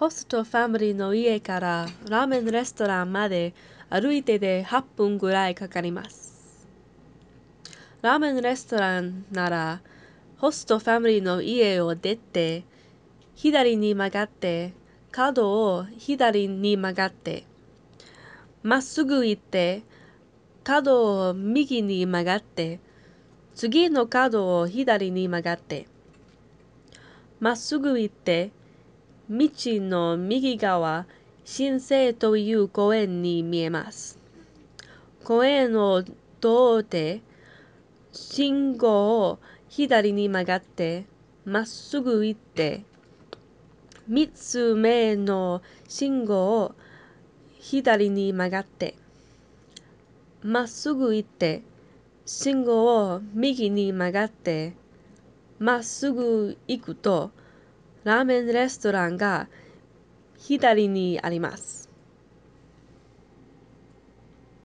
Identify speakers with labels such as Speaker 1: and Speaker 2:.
Speaker 1: ホストファミリーの家からラーメンレストランまで歩いてで8分ぐらいかかります。ラーメンレストランなら、ホストファミリーの家を出て、左に曲がって、角を左に曲がって、まっすぐ行って、角を右に曲がって、次の角を左に曲がって、まっすぐ行って、道の右側、神聖という公園に見えます。公園を通って、信号を左に曲がって、まっすぐ行って、三つ目の信号を左に曲がって、まっすぐ行って、信号を右に曲がって、まっすぐ行くと、ラーメンレストランが左にあります。